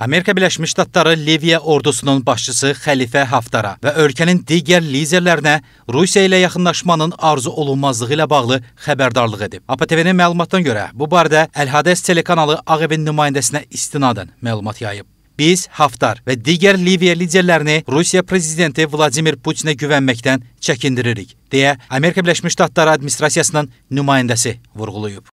Amerika Birləşmiş Ştatları Liviya ordusunun başçısı Xəlifə Haftara və ölkənin digər liderlərinə Rusiya ilə yaxınlaşmanın arzu olunmazlığı ilə bağlı xəbərdarlıq edib. APTV-nin məlumatına görə bu barədə Əl-Hades telekanalı Ağ evin nümayəndəsinə istinadən məlumat yayıb. Biz Haftar və digər Liviya liderlərini Rusiya prezidenti Vladimir Putinə güvənməkdən çəkindiririk, deyə Amerika Birləşmiş Ştatları administrasiyasının nümayəndəsi vurğulayıb.